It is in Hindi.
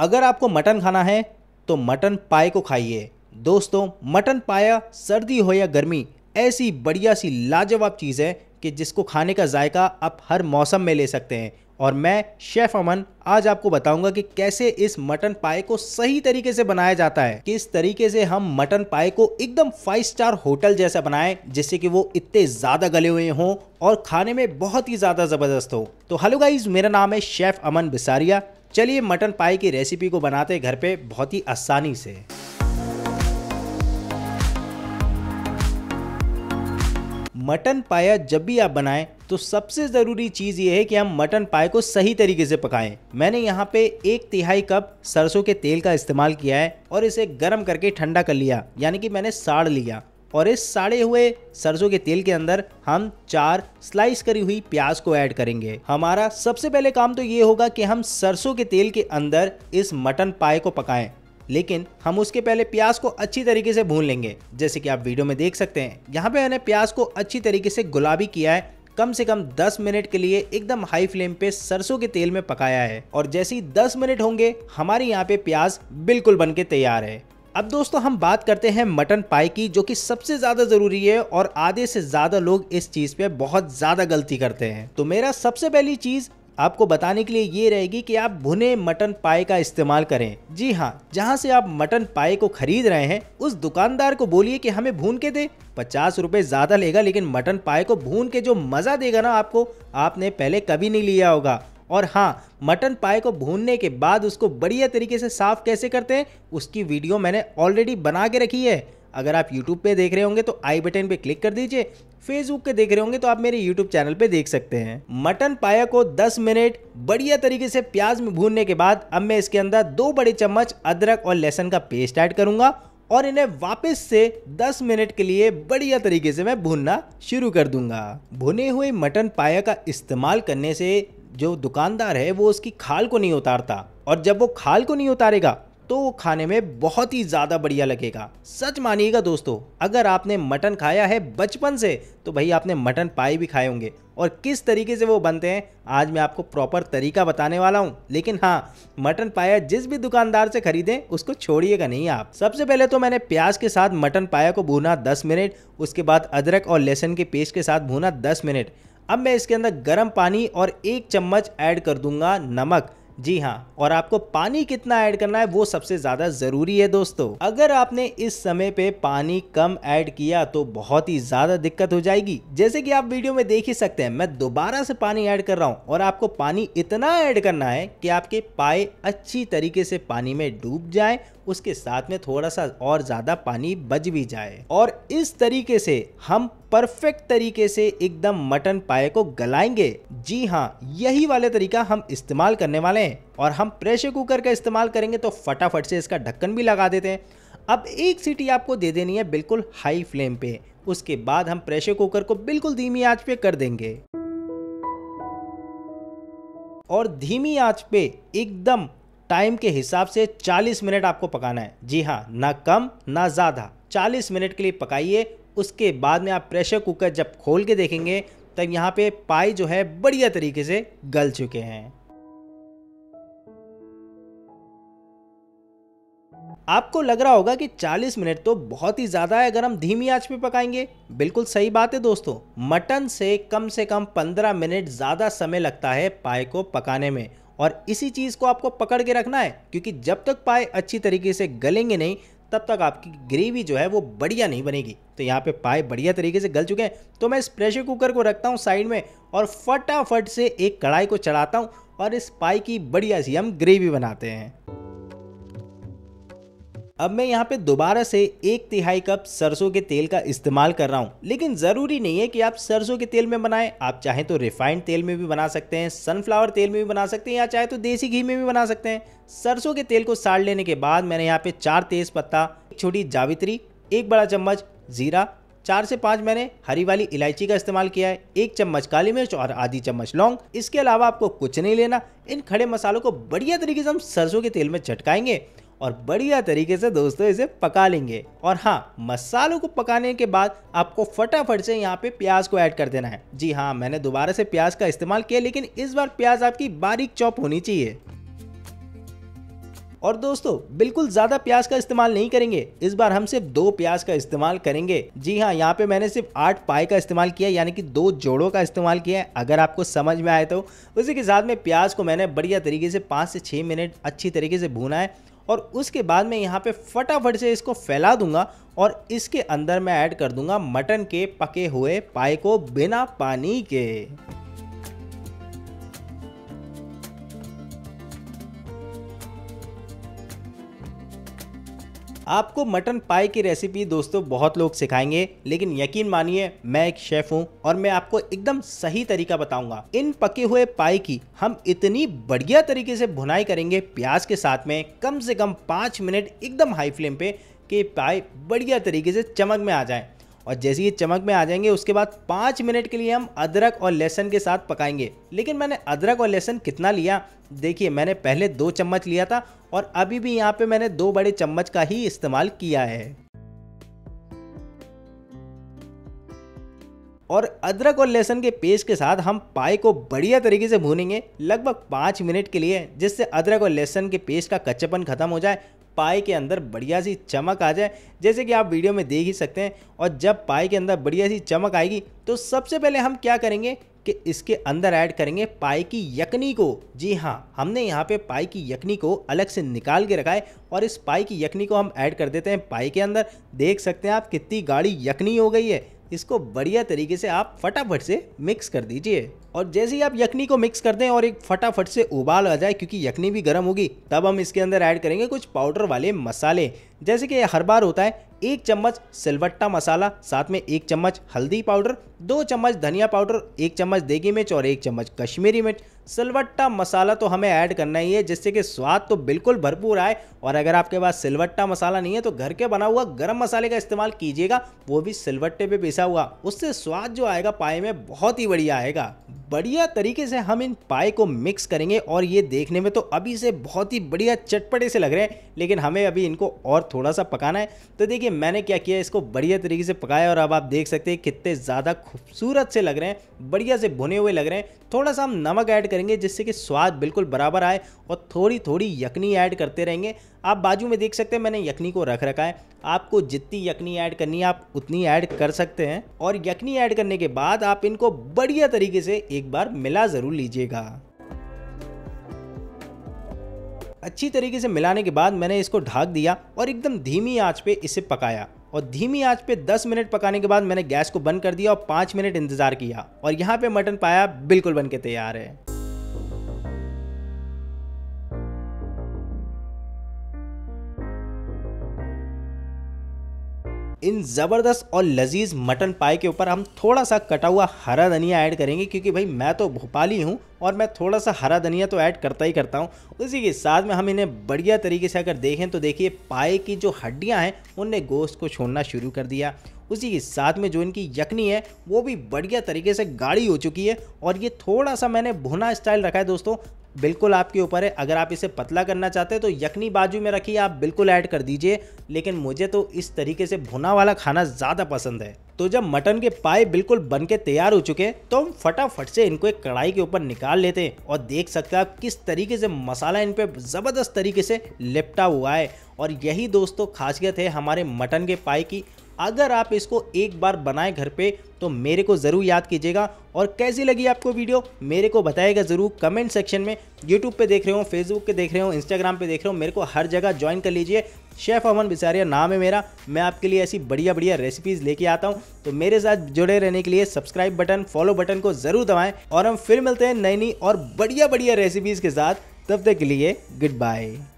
अगर आपको मटन खाना है तो मटन पाए को खाइए दोस्तों मटन पाया सर्दी हो या गर्मी ऐसी बढ़िया सी लाजवाब चीज़ है कि जिसको खाने का जायका आप हर मौसम में ले सकते हैं और मैं शेफ़ अमन आज आपको बताऊंगा कि कैसे इस मटन पाए को सही तरीके से बनाया जाता है किस तरीके से हम मटन पाए को एकदम फाइव स्टार होटल जैसा बनाएं जिससे कि वो इतने ज़्यादा गले हुए हों और खाने में बहुत ही ज़्यादा ज़बरदस्त हो तो हेलो गाइज मेरा नाम है शेफ़ अमन बिसारिया चलिए मटन पाए की रेसिपी को बनाते घर पे बहुत ही आसानी से मटन पाया जब भी आप बनाएं तो सबसे ज़रूरी चीज़ ये है कि हम मटन पाए को सही तरीके से पकाएं मैंने यहाँ पे एक तिहाई कप सरसों के तेल का इस्तेमाल किया है और इसे गर्म करके ठंडा कर लिया यानी कि मैंने साड़ लिया और इस साड़े हुए सरसों के तेल के अंदर हम चार स्लाइस करी हुई प्याज को ऐड करेंगे हमारा सबसे पहले काम तो ये होगा कि हम सरसों के तेल के अंदर इस मटन पाए को पकाएं लेकिन हम उसके पहले प्याज को अच्छी तरीके से भून लेंगे जैसे कि आप वीडियो में देख सकते हैं यहाँ पे मैंने प्याज को अच्छी तरीके से गुलाबी किया है कम से कम 10 मिनट के लिए एकदम हाई फ्लेम पे सरसों के तेल में पकाया है और जैसे ही 10 मिनट होंगे हमारे यहाँ पे प्याज बिल्कुल बन के तैयार है अब दोस्तों हम बात करते हैं मटन पाई की जो कि सबसे ज़्यादा ज़रूरी है और आधे से ज़्यादा लोग इस चीज़ पे बहुत ज़्यादा गलती करते हैं तो मेरा सबसे पहली चीज़ आपको बताने के लिए ये रहेगी कि आप भुने मटन पाए का इस्तेमाल करें जी हाँ जहाँ से आप मटन पाए को खरीद रहे हैं उस दुकानदार को बोलिए कि हमें भून के दे पचास रुपए ज़्यादा लेगा लेकिन मटन पाए को भून के जो मज़ा देगा ना आपको आपने पहले कभी नहीं लिया होगा और हाँ मटन पाए को भूनने के बाद उसको बढ़िया तरीके से साफ़ कैसे करते हैं उसकी वीडियो मैंने ऑलरेडी बना के रखी है अगर आप यूट्यूब पे देख रहे होंगे तो आई बटन पे क्लिक कर दीजिए फेसबुक के देख रहे होंगे तो आप मेरे यूट्यूब चैनल पे देख सकते हैं मटन पाया को 10 मिनट बढ़िया तरीके से प्याज में भूनने के बाद अब मैं इसके अंदर दो बड़े चम्मच अदरक और लहसन का पेस्ट ऐड करूंगा और इन्हें वापस से 10 मिनट के लिए बढ़िया तरीके से मैं भूनना शुरू कर दूंगा भुने हुए मटन पाया का इस्तेमाल करने से जो दुकानदार है वो उसकी खाल को नहीं उतारता और जब वो खाल को नहीं उतारेगा तो खाने में बहुत ही ज़्यादा बढ़िया लगेगा सच मानिएगा दोस्तों अगर आपने मटन खाया है बचपन से तो भाई आपने मटन पाए भी खाए होंगे और किस तरीके से वो बनते हैं आज मैं आपको प्रॉपर तरीका बताने वाला हूँ लेकिन हाँ मटन पाया जिस भी दुकानदार से खरीदें उसको छोड़िएगा नहीं आप सबसे पहले तो मैंने प्याज के साथ मटन पाया को भूना 10 मिनट उसके बाद अदरक और लहसुन के पेस्ट के साथ भूना 10 मिनट अब मैं इसके अंदर गर्म पानी और एक चम्मच ऐड कर दूंगा नमक जी हाँ और आपको पानी कितना ऐड करना है वो सबसे ज़्यादा ज़रूरी है दोस्तों अगर आपने इस समय पे पानी कम ऐड किया तो बहुत ही ज़्यादा दिक्कत हो जाएगी जैसे कि आप वीडियो में देख ही सकते हैं मैं दोबारा से पानी ऐड कर रहा हूँ और आपको पानी इतना ऐड करना है कि आपके पाए अच्छी तरीके से पानी में डूब जाए उसके साथ में थोड़ा सा और ज़्यादा पानी बच भी जाए और इस तरीके से हम परफेक्ट तरीके से एकदम मटन पाए को गलाएंगे जी हाँ यही वाले तरीका हम इस्तेमाल करने वाले हैं और हम प्रेशर कुकर का इस्तेमाल करेंगे तो फटाफट से इसका ढक्कन भी लगा देते हैं अब एक सीटी आपको दे देनी है बिल्कुल हाई फ्लेम पे उसके बाद हम प्रेशर कुकर को बिल्कुल धीमी आंच पे कर देंगे और धीमी आंच पे एकदम टाइम के हिसाब से 40 मिनट आपको पकाना है जी हाँ ना कम ना ज़्यादा 40 मिनट के लिए पकाइए उसके बाद में आप प्रेशर कुकर जब खोल के देखेंगे तब यहाँ पे पाई जो है बढ़िया तरीके से गल चुके हैं आपको लग रहा होगा कि 40 मिनट तो बहुत ही ज़्यादा है अगर हम धीमी आंच पे पकाएंगे बिल्कुल सही बात है दोस्तों मटन से कम से कम 15 मिनट ज़्यादा समय लगता है पाए को पकाने में और इसी चीज़ को आपको पकड़ के रखना है क्योंकि जब तक पाए अच्छी तरीके से गलेंगे नहीं तब तक आपकी ग्रेवी जो है वो बढ़िया नहीं बनेगी तो यहाँ पे पाए बढ़िया तरीके से गल चुके हैं तो मैं इस प्रेशर कुकर को रखता हूँ साइड में और फटाफट से एक कढ़ाई को चढ़ाता हूँ और इस पाई की बढ़िया सी हम ग्रेवी बनाते हैं अब मैं यहाँ पे दोबारा से एक तिहाई कप सरसों के तेल का इस्तेमाल कर रहा हूँ लेकिन ज़रूरी नहीं है कि आप सरसों के तेल में बनाएं आप चाहें तो रिफाइंड तेल में भी बना सकते हैं सनफ्लावर तेल में भी बना सकते हैं या चाहे तो देसी घी में भी बना सकते हैं सरसों के तेल को साड़ लेने के बाद मैंने यहाँ पे चार तेज़ पत्ता एक छोटी जावित्री एक बड़ा चम्मच ज़ीरा चार से पाँच मैंने हरी वाली इलायची का इस्तेमाल किया है एक चम्मच काली मिर्च और आधी चम्मच लौंग इसके अलावा आपको कुछ नहीं लेना इन खड़े मसालों को बढ़िया तरीके से हम सरसों के तेल में चटकाएंगे और बढ़िया तरीके से दोस्तों इसे पका लेंगे और हाँ मसालों को पकाने के बाद आपको फटाफट से यहाँ पे प्याज को ऐड कर देना है जी हाँ मैंने दोबारा से प्याज का इस्तेमाल किया लेकिन इस बार प्याज आपकी बारीक चौप होनी चाहिए और दोस्तों बिल्कुल ज्यादा प्याज का इस्तेमाल नहीं करेंगे इस बार हम सिर्फ दो प्याज का इस्तेमाल करेंगे जी हाँ यहाँ पे मैंने सिर्फ आठ पाए का इस्तेमाल किया यानी कि दो जोड़ों का इस्तेमाल किया है अगर आपको समझ में आए तो उसी के साथ में प्याज को मैंने बढ़िया तरीके से पाँच से छः मिनट अच्छी तरीके से भूना है और उसके बाद मैं यहाँ पे फटाफट से इसको फैला दूंगा और इसके अंदर मैं ऐड कर दूंगा मटन के पके हुए पाए को बिना पानी के आपको मटन पाई की रेसिपी दोस्तों बहुत लोग सिखाएंगे लेकिन यकीन मानिए मैं एक शेफ हूँ और मैं आपको एकदम सही तरीका बताऊंगा इन पके हुए पाई की हम इतनी बढ़िया तरीके से भुनाई करेंगे प्याज के साथ में कम से कम पाँच मिनट एकदम हाई फ्लेम पे कि पाई बढ़िया तरीके से चमक में आ जाए और जैसे ही चमक में आ जाएंगे उसके बाद पाँच मिनट के लिए हम अदरक और लहसुन के साथ पकाएंगे लेकिन मैंने अदरक और लहसुन कितना लिया देखिए मैंने पहले दो चम्मच लिया था और अभी भी यहाँ पे मैंने दो बड़े चम्मच का ही इस्तेमाल किया है और अदरक और लहसुन के पेस्ट के साथ हम पाए को बढ़िया तरीके से भूनेंगे लगभग पाँच मिनट के लिए जिससे अदरक और लहसुन के पेस्ट का कच्चापन खत्म हो जाए पाए के अंदर बढ़िया सी चमक आ जाए जैसे कि आप वीडियो में देख ही सकते हैं और जब पाए के अंदर बढ़िया सी चमक आएगी तो सबसे पहले हम क्या करेंगे कि इसके अंदर ऐड करेंगे पाई की यकनी को जी हाँ हमने यहाँ पे पाई की यकनी को अलग से निकाल के रखा है और इस पाई की यकनी को हम ऐड कर देते हैं पाई के अंदर देख सकते हैं आप कितनी गाढ़ी यकनी हो गई है इसको बढ़िया तरीके से आप फटाफट से मिक्स कर दीजिए और जैसे ही आप यखनी को मिक्स कर दें और एक फटाफट से उबाल आ जाए क्योंकि यखनी भी गर्म होगी तब हम इसके अंदर ऐड करेंगे कुछ पाउडर वाले मसाले जैसे कि हर बार होता है एक चम्मच सिलवट्टा मसाला साथ में एक चम्मच हल्दी पाउडर दो चम्मच धनिया पाउडर एक चम्मच देगी मिर्च और एक चम्मच कश्मीरी मिर्च सिलवट्टा मसाला तो हमें ऐड करना ही है जिससे कि स्वाद तो बिल्कुल भरपूर आए और अगर आपके पास सिलवट्टा मसाला नहीं है तो घर के बना हुआ गर्म मसाले का इस्तेमाल कीजिएगा वो भी सिलवट्टे पे पिसा हुआ उससे स्वाद जो आएगा पाए में बहुत ही बढ़िया आएगा बढ़िया तरीके से हम इन पाए को मिक्स करेंगे और ये देखने में तो अभी से बहुत ही बढ़िया चटपटे से लग रहे हैं लेकिन हमें अभी इनको और थोड़ा सा पकाना है तो देखिए मैंने क्या किया इसको बढ़िया तरीके से पकाया और अब आप देख सकते हैं कितने ज़्यादा खूबसूरत से लग रहे हैं बढ़िया से भुने हुए लग रहे हैं थोड़ा सा हम नमक ऐड करेंगे जिससे कि स्वाद बिल्कुल बराबर आए और थोड़ी थोड़ी यखनी ऐड करते रहेंगे आप बाजू में देख सकते हैं मैंने यखनी को रख रखा है आपको जितनी यखनी ऐड करनी है आप उतनी ऐड कर सकते हैं और यखनी ऐड करने के बाद आप इनको बढ़िया तरीके से एक बार मिला ज़रूर लीजिएगा अच्छी तरीके से मिलाने के बाद मैंने इसको ढाक दिया और एकदम धीमी आँच पे इसे पकाया और धीमी आंच पे 10 मिनट पकाने के बाद मैंने गैस को बंद कर दिया और 5 मिनट इंतज़ार किया और यहाँ पे मटन पाया बिल्कुल बनके तैयार है इन ज़बरदस्त और लजीज मटन पाई के ऊपर हम थोड़ा सा कटा हुआ हरा धनिया ऐड करेंगे क्योंकि भाई मैं तो भोपाली हूँ और मैं थोड़ा सा हरा धनिया तो ऐड करता ही करता हूँ उसी के साथ में हम इन्हें बढ़िया तरीके से अगर देखें तो देखिए पाए की जो हड्डियाँ हैं उनने गोश्त को छोड़ना शुरू कर दिया उसी के साथ में जो इनकी यखनी है वो भी बढ़िया तरीके से गाढ़ी हो चुकी है और ये थोड़ा सा मैंने भुना स्टाइल रखा है दोस्तों बिल्कुल आपके ऊपर है अगर आप इसे पतला करना चाहते हैं तो यखनी बाजू में रखिए आप बिल्कुल ऐड कर दीजिए लेकिन मुझे तो इस तरीके से भुना वाला खाना ज़्यादा पसंद है तो जब मटन के पाए बिल्कुल बन के तैयार हो चुके तो हम फटाफट से इनको एक कढ़ाई के ऊपर निकाल लेते हैं और देख सकते हैं आप किस तरीके से मसाला इन पर ज़बरदस्त तरीके से लिपटा हुआ है और यही दोस्तों खासियत है हमारे मटन के पाए की अगर आप इसको एक बार बनाए घर पे तो मेरे को ज़रूर याद कीजिएगा और कैसी लगी आपको वीडियो मेरे को बताएगा ज़रूर कमेंट सेक्शन में यूट्यूब पे देख रहे हो फेसबुक पे देख रहे हो इंस्टाग्राम पे देख रहे हो मेरे को हर जगह ज्वाइन कर लीजिए शेफ़ अमन बिसारिया नाम है मेरा मैं आपके लिए ऐसी बढ़िया बढ़िया रेसिपीज़ लेके आता हूँ तो मेरे साथ जुड़े रहने के लिए सब्सक्राइब बटन फॉलो बटन को ज़रूर दबाएँ और हम फिर मिलते हैं नई नई और बढ़िया बढ़िया रेसिपीज़ के साथ तब तक के लिए गुड बाय